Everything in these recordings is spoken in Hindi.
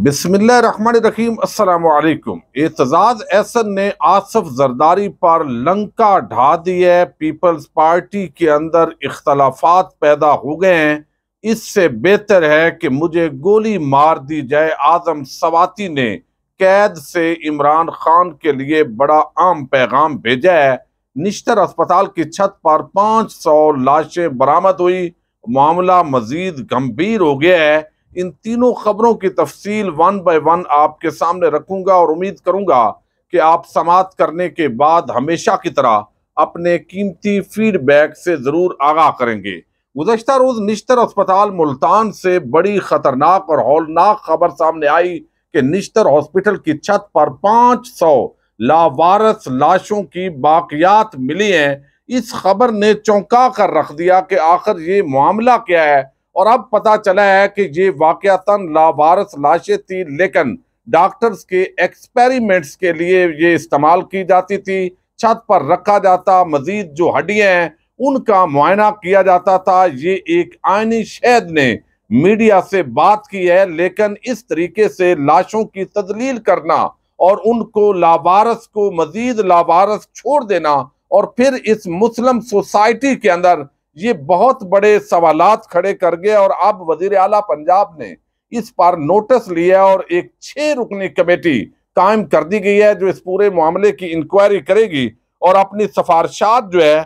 बिस्मिल्लाम असलकुम एतजाज़ एहसन ने आसफ जरदारी पर लंका ढा दी है पीपल्स पार्टी के अंदर इख्तलाफात पैदा हो गए हैं इससे बेहतर है कि मुझे गोली मार दी जाए आजम सवाती ने कैद से इमरान खान के लिए बड़ा आम पैगाम भेजा है निश्तर अस्पताल की छत पर पाँच सौ लाशें बरामद हुई मामला मजीद गंभीर हो गया है इन तीनों खबरों की तफसील वन बाय वन आपके सामने रखूंगा और उम्मीद करूंगा कि आप समाप्त करने के बाद हमेशा की तरह अपने कीमती फीडबैक से ज़रूर आगाह करेंगे गुजशत रोज़ निश्तर अस्पताल मुल्तान से बड़ी ख़तरनाक और हौलनाक खबर सामने आई कि निश्तर हॉस्पिटल की छत पर पांच सौ लावारस लाशों की बाकियात मिली हैं इस खबर ने चौंका कर रख दिया कि आखिर ये मामला क्या है और अब पता चला है कि ये वाकयातन लावारस लाशें थी लेकिन डॉक्टर्स के एक्सपेरिमेंट्स के लिए ये इस्तेमाल की जाती थी छत पर रखा जाता मजीद जो हड्डियाँ हैं उनका मुआयना किया जाता था ये एक आयनी शहद ने मीडिया से बात की है लेकिन इस तरीके से लाशों की तजलील करना और उनको लावारस को मजीद लावारस छोड़ देना और फिर इस मुस्लिम सोसाइटी के अंदर ये बहुत बड़े सवाल खड़े कर गए और अब वजीर अला पंजाब ने इस पर नोटिस लिया और एक छह रुकनी कमेटी कायम कर दी गई है जो इस पूरे मामले की इंक्वायरी करेगी और अपनी सफारशात जो है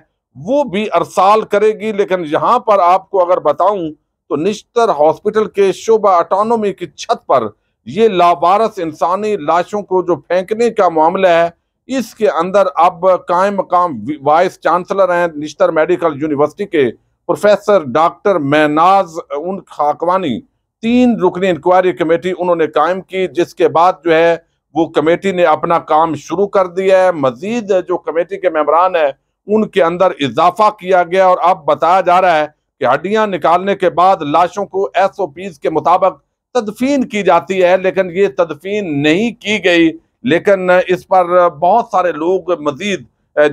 वो भी अरसाल करेगी लेकिन यहाँ पर आपको अगर बताऊं तो निश्तर हॉस्पिटल के शोभा अटोनोमी की छत पर ये लावारस इंसानी लाशों को जो फेंकने का मामला है इसके अंदर अब कायम मकाम वाइस चांसलर हैं निश्तर मेडिकल यूनिवर्सिटी के प्रोफेसर डॉक्टर मैनाज उन खाकवानी तीन रुकनी इंक्वायरी कमेटी उन्होंने कायम की जिसके बाद जो है वो कमेटी ने अपना काम शुरू कर दिया है मजीद जो कमेटी के मेम्बरान हैं उनके अंदर इजाफा किया गया और अब बताया जा रहा है कि हड्डियां निकालने के बाद लाशों को एस ओ पीज के मुताबिक तदफीन की जाती है लेकिन ये तदफीन नहीं की गई लेकिन इस पर बहुत सारे लोग मज़ीद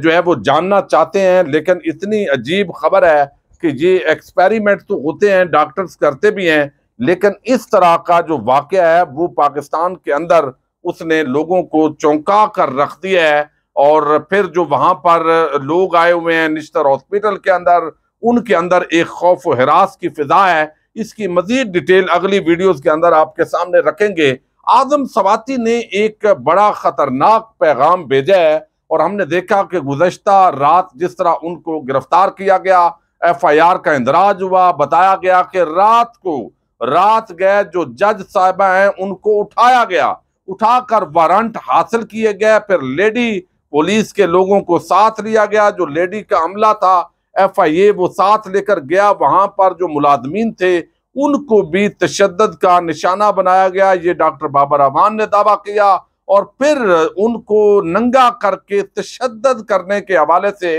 जो है वो जानना चाहते हैं लेकिन इतनी अजीब खबर है कि ये एक्सपेरिमेंट तो होते हैं डॉक्टर्स करते भी हैं लेकिन इस तरह का जो वाक़ है वो पाकिस्तान के अंदर उसने लोगों को चौंका कर रख दिया है और फिर जो वहाँ पर लोग आए हुए हैं निश्तर हॉस्पिटल के अंदर उनके अंदर एक खौफ हरास की फिजा है इसकी मज़ीद डिटेल अगली वीडियोज़ के अंदर आपके सामने रखेंगे आजम सवाती ने एक बड़ा ख़तरनाक पैगाम भेजा है और हमने देखा कि गुजशत रात जिस तरह उनको गिरफ्तार किया गया एफ आई आर का इंदराज हुआ बताया गया कि रात को रात गए जो जज साहबा हैं उनको उठाया गया उठाकर वारंट हासिल किए गए फिर लेडी पुलिस के लोगों को साथ लिया गया जो लेडी का अमला था एफ आई ए वो साथ लेकर गया वहां पर जो मुलाजमीन थे उनको भी तशद का निशाना बनाया गया ये डॉक्टर बाबर अमान ने दावा किया और फिर उनको नंगा करके तशद करने के हवाले से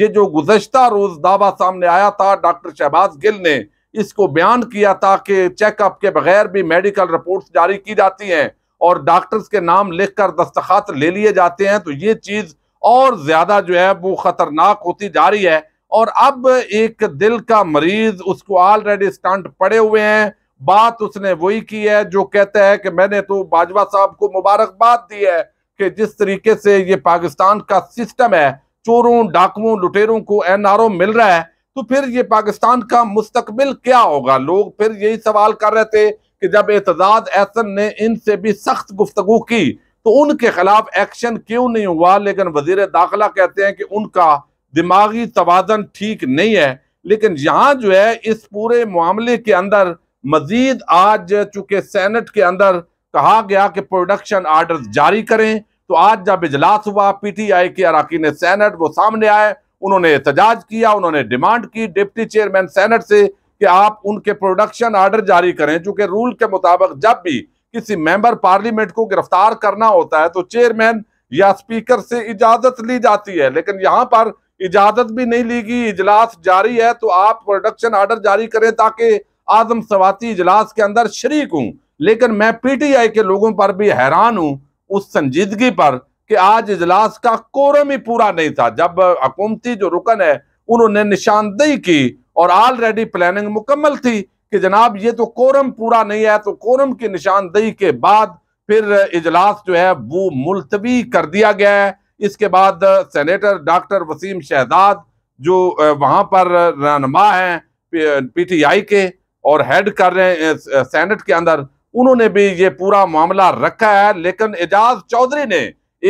ये जो गुजशत रोज दावा सामने आया था डॉक्टर शहबाज गिल ने इसको बयान किया था कि चेकअप के बगैर भी मेडिकल रिपोर्ट्स जारी की जाती हैं और डॉक्टर्स के नाम लिखकर दस्तखत ले लिए जाते हैं तो ये चीज़ और ज़्यादा जो है वो ख़तरनाक होती जा रही है और अब एक दिल का मरीज उसको ऑलरेडी स्टंट पड़े हुए हैं बात उसने वही की है जो कहता है कि मैंने तो बाजवा साहब को मुबारकबाद दी है कि जिस तरीके से ये पाकिस्तान का सिस्टम है चोरों डाकुओं लुटेरों को एनआरओ मिल रहा है तो फिर ये पाकिस्तान का मुस्तकबिल क्या होगा लोग फिर यही सवाल कर रहे थे कि जब एतजाज एहसन ने इनसे भी सख्त गुफ्तगु की तो उनके खिलाफ एक्शन क्यों नहीं हुआ लेकिन वजीर दाखिला कहते हैं कि उनका दिमागी तोन ठीक नहीं है लेकिन यहाँ जो है इस पूरे मामले के अंदर मजीद आज चूंकि सेनेट के अंदर कहा गया कि प्रोडक्शन आर्डर जारी करें तो आज जब इजलास हुआ पीटीआई के अराकीन सेनेट वो सामने आए उन्होंने एहतजाज किया उन्होंने डिमांड की डिप्टी चेयरमैन सेनेट से कि आप उनके प्रोडक्शन आर्डर जारी करें चूंकि रूल के मुताबिक जब भी किसी मेंबर पार्लियामेंट को गिरफ्तार करना होता है तो चेयरमैन या स्पीकर से इजाजत ली जाती है लेकिन यहाँ पर इजाजत भी नहीं ली गई इजलास जारी है तो आप प्रोडक्शन ऑर्डर जारी करें ताकि आजम सवाती इजलास के अंदर शरीक हूँ लेकिन मैं पीटीआई के लोगों पर भी हैरान हूँ उस संजीदगी पर कि आज इजलास का कोरम ही पूरा नहीं था जब हकूमती जो रुकन है उन्होंने निशानदेही की और ऑलरेडी प्लानिंग मुकम्मल थी कि जनाब ये तो कोरम पूरा नहीं है तो कोरम की निशानदेही के बाद फिर इजलास जो है वो मुलतवी कर दिया गया है इसके बाद सेनेटर डॉक्टर वसीम शहजाद जो वहां पर रहनमा हैं पीटीआई के और हेड कर रहे हैं सेनेट के अंदर उन्होंने भी ये पूरा मामला रखा है लेकिन एजाज चौधरी ने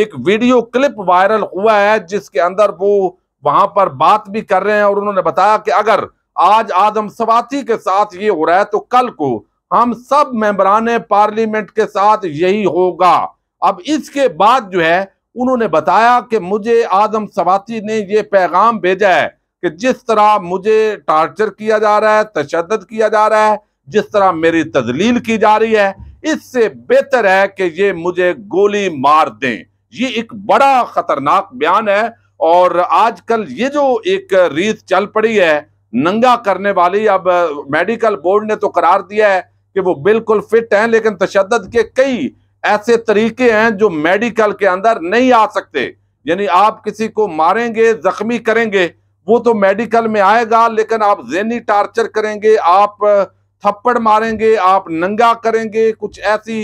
एक वीडियो क्लिप वायरल हुआ है जिसके अंदर वो वहां पर बात भी कर रहे हैं और उन्होंने बताया कि अगर आज आदम सवाती के साथ ये हो रहा है तो कल को हम सब मेंबरान पार्लियामेंट के साथ यही होगा अब इसके बाद जो है उन्होंने बताया कि मुझे आदम सवाती ने यह पैगाम भेजा है कि जिस तरह मुझे टार्चर किया जा रहा है तशद किया जा रहा है जिस तरह मेरी तजलील की जा रही है इससे बेहतर है कि ये मुझे गोली मार दें ये एक बड़ा खतरनाक बयान है और आजकल ये जो एक रीत चल पड़ी है नंगा करने वाली अब मेडिकल बोर्ड ने तो करार दिया है कि वो बिल्कुल फिट हैं लेकिन तशद के कई ऐसे तरीके हैं जो मेडिकल के अंदर नहीं आ सकते यानी आप किसी को मारेंगे जख्मी करेंगे वो तो मेडिकल में आएगा लेकिन आप जेनी टार्चर करेंगे आप थप्पड़ मारेंगे आप नंगा करेंगे कुछ ऐसी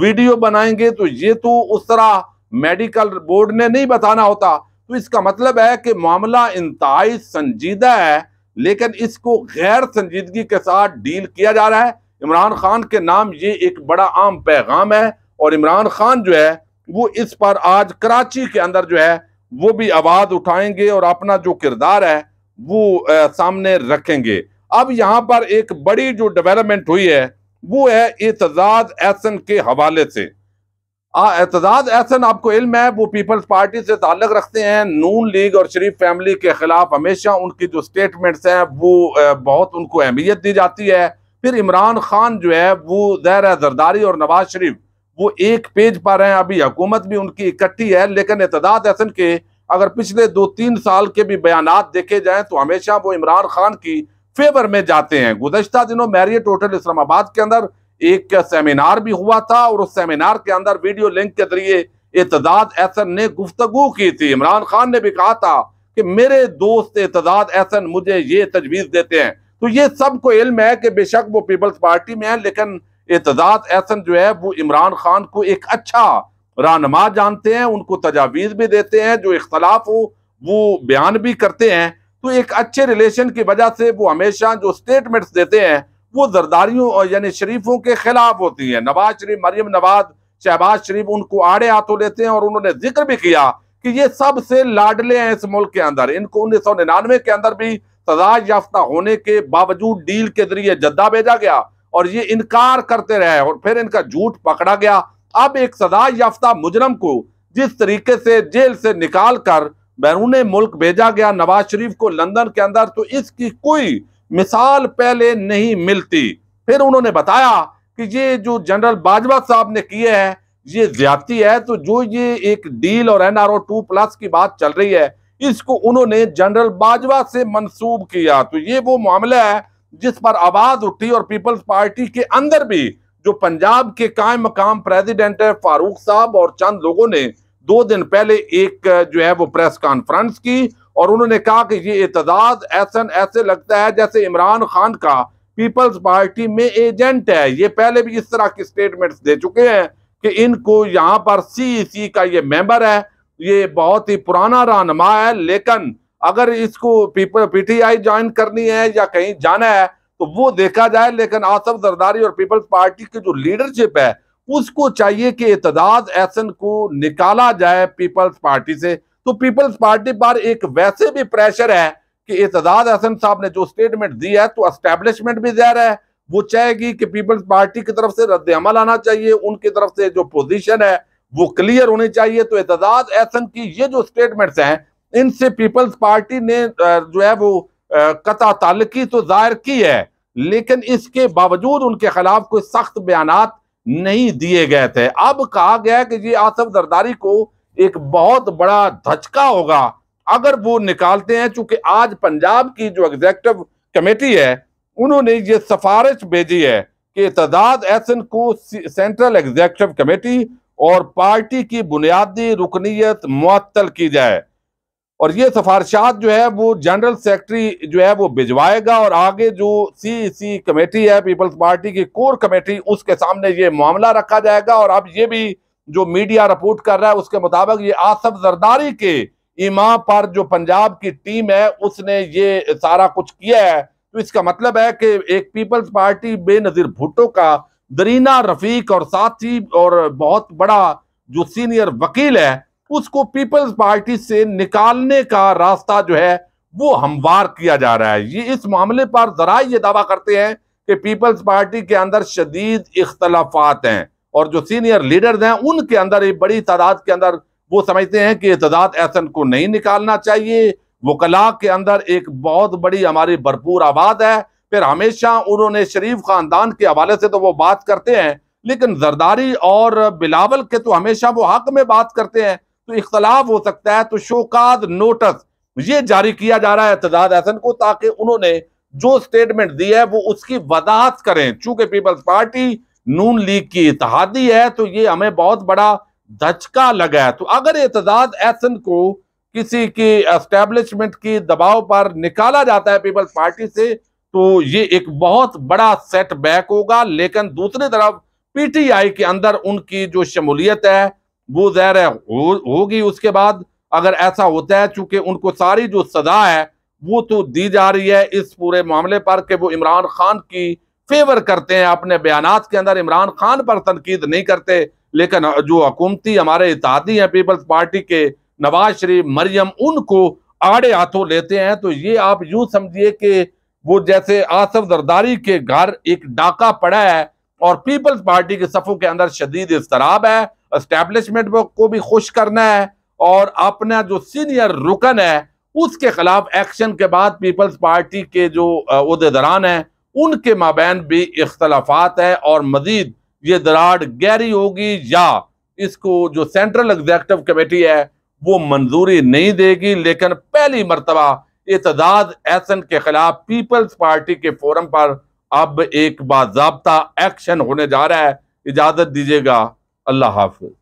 वीडियो बनाएंगे तो ये तो उस तरह मेडिकल बोर्ड ने नहीं बताना होता तो इसका मतलब है कि मामला इंतहाई संजीदा है लेकिन इसको गैर संजीदगी के साथ डील किया जा रहा है इमरान खान के नाम ये एक बड़ा आम पैगाम है और इमरान खान जो है वो इस पर आज कराची के अंदर जो है वो भी आवाज उठाएंगे और अपना जो किरदार है वो आ, सामने रखेंगे अब यहाँ पर एक बड़ी जो डेवलपमेंट हुई है वो है एतजाज एहसन के हवाले से एतजाज एहसन आपको इल्म है वो पीपल्स पार्टी से ताल्लक रखते हैं नून लीग और शरीफ फैमिली के खिलाफ हमेशा उनकी जो स्टेटमेंट्स हैं वो बहुत उनको अहमियत दी जाती है फिर इमरान खान जो है वो जहर जरदारी और नवाज शरीफ वो एक पेज पा रहे हैं अभी हुकूमत भी उनकी इकट्ठी है लेकिन एतदाद हसन के अगर पिछले दो तीन साल के भी बयान देखे जाए तो हमेशा वो इमरान खान की फेवर में जाते हैं गुजशत दिनों मैरियट होटल इस्लामाबाद के अंदर एक सेमिनार भी हुआ था और उस सेमिनार के अंदर वीडियो लिंक के जरिए एतदाद एहसन ने गुफ्तगु की थी इमरान खान ने भी कहा था कि मेरे दोस्त एतदाद एहसन मुझे ये तजवीज़ देते हैं तो ये सबको इल्म है कि बेशक वो पीपल्स पार्टी में है लेकिन एतजाद एहसन जो है वो इमरान खान को एक अच्छा रानमा जानते हैं उनको तजावीज़ भी देते हैं जो इख्तलाफ हो वो बयान भी करते हैं तो एक अच्छे रिलेशन की वजह से वो हमेशा जो स्टेटमेंट्स देते हैं वो जरदारियों यानी शरीफों के खिलाफ होती हैं नवाज शरीफ मरियम नवाज शहबाज शरीफ उनको आड़े हाथों लेते हैं और उन्होंने जिक्र भी किया कि ये सबसे लाडले हैं इस मुल्क के अंदर इनको उन्नीस सौ निन्यानवे के अंदर भी सजा याफ्ता होने के बावजूद डील के जरिए जद्दा भेजा गया और ये इनकार करते रहे और फिर इनका झूठ पकड़ा गया अब एक सजा याफ्ता मुजरम को जिस तरीके से जेल से निकाल कर बैरून मुल्क भेजा गया नवाज शरीफ को लंदन के अंदर तो इसकी कोई मिसाल पहले नहीं मिलती फिर उन्होंने बताया कि ये जो जनरल बाजवा साहब ने किए है ये ज्यादती है तो जो ये एक डील और ओ टू प्लस की बात चल रही है इसको उन्होंने जनरल बाजवा से मंसूब किया तो ये वो मामला है जिस पर आवाज उठी और पीपल्स पार्टी के अंदर भी जो पंजाब के कायम मकाम प्रेसिडेंट है फारूक साहब और चंद लोगों ने दो दिन पहले एक जो है वो प्रेस कॉन्फ्रेंस की और उन्होंने कहा कि ये एतजाज ऐसा ऐसे लगता है जैसे इमरान खान का पीपल्स पार्टी में एजेंट है ये पहले भी इस तरह की स्टेटमेंट्स दे चुके हैं कि इनको यहाँ पर सी e का ये मेंबर है ये बहुत ही पुराना रहनमा है लेकिन अगर इसको पीटीआई ज्वाइन करनी है या कहीं जाना है तो वो देखा जाए लेकिन आसफ जरदारी और पीपल्स पार्टी की जो लीडरशिप है उसको चाहिए कि एतदाद एहसन को निकाला जाए पीपल्स पार्टी से तो पीपल्स पार्टी पर एक वैसे भी प्रेशर है कि एतदाद एहसन साहब ने जो स्टेटमेंट दी है तो अस्टेब्लिशमेंट भी जहर है वो चाहेगी कि पीपल्स पार्टी की तरफ से रद्द अमल आना चाहिए उनकी तरफ से जो पोजीशन है वो क्लियर होनी चाहिए तो एतदाद एहसन की ये जो स्टेटमेंट्स हैं इनसे पीपल्स पार्टी ने जो है वो कता तालकी तो जाहिर की है लेकिन इसके बावजूद उनके खिलाफ कोई सख्त बयान नहीं दिए गए थे अब कहा गया कि ये आसफ जरदारी को एक बहुत बड़ा धचका होगा अगर वो निकालते हैं चूंकि आज पंजाब की जो एग्जेक्टिव कमेटी है उन्होंने ये सिफारिश भेजी है कि तदाद एसन को सेंट्रल एग्जेक्टिव कमेटी और पार्टी की बुनियादी रुकनीत मुअत्तल की जाए और ये सफारशात जो है वो जनरल सेक्रेटरी जो है वो भिजवाएगा और आगे जो सी सी कमेटी है पीपल्स पार्टी की कोर कमेटी उसके सामने ये मामला रखा जाएगा और अब ये भी जो मीडिया रिपोर्ट कर रहा है उसके मुताबिक ये आसफ जरदारी के इमाम पर जो पंजाब की टीम है उसने ये सारा कुछ किया है तो इसका मतलब है कि एक पीपल्स पार्टी बेनज़ीर भुट्टो का दरीना रफीक और साथी और बहुत बड़ा जो सीनियर वकील है उसको पीपल्स पार्टी से निकालने का रास्ता जो है वो हमवार किया जा रहा है ये इस मामले पर जरा ये दावा करते हैं कि पीपल्स पार्टी के अंदर शदीद इख्तलाफात हैं और जो सीनियर लीडर्स हैं उनके अंदर एक बड़ी तादाद के अंदर वो समझते हैं कि इतदाद ऐसन को नहीं निकालना चाहिए वकला के अंदर एक बहुत बड़ी हमारी भरपूर आबाद है फिर हमेशा उन्होंने शरीफ खानदान के हवाले से तो वो बात करते हैं लेकिन जरदारी और बिलावल के तो हमेशा वो हक में बात करते हैं तो इख्तलाफ हो सकता है तो शोकाद नोटिस ये जारी किया जा रहा है एतजाज अहसन को ताकि उन्होंने जो स्टेटमेंट दी है वो उसकी वजाहत करें चूंकि पीपल्स पार्टी नून लीग की इतिहादी है तो ये हमें बहुत बड़ा धचका लगा है तो अगर एतजाज अहसन को किसी की एस्टेब्लिशमेंट की दबाव पर निकाला जाता है पीपल्स पार्टी से तो ये एक बहुत बड़ा सेटबैक होगा लेकिन दूसरी तरफ पीटीआई के अंदर उनकी जो शमूलियत है वो जहर है होगी हो उसके बाद अगर ऐसा होता है चूंकि उनको सारी जो सजा है वो तो दी जा रही है इस पूरे मामले पर कि वो इमरान खान की फेवर करते हैं अपने बयान के अंदर इमरान खान पर तनकीद नहीं करते लेकिन जो हकूमती हमारे इतिहादी हैं पीपल्स पार्टी के नवाज शरीफ मरियम उनको आड़े हाथों लेते हैं तो ये आप यूं समझिए कि वो जैसे आसफ जरदारी के घर एक डाका पड़ा है और पीपल्स पार्टी के सफ़ों के अंदर शदीद इसतराब है इस्टेब्लिशमेंट को भी खुश करना है और अपना जो सीनियर रुकन है उसके खिलाफ एक्शन के बाद पीपल्स पार्टी के जो अहदेदरान हैं उनके माबेन भी इख्तलाफात है और मजीद ये दराड गहरी होगी या इसको जो सेंट्रल एग्जेक्टिव कमेटी है वो मंजूरी नहीं देगी लेकिन पहली मरतबा इतदाद एहसन के खिलाफ पीपल्स पार्टी के फोरम पर अब एक बाबा एक्शन होने जा रहा है इजाज़त दीजिएगा अल्लाह हाफिज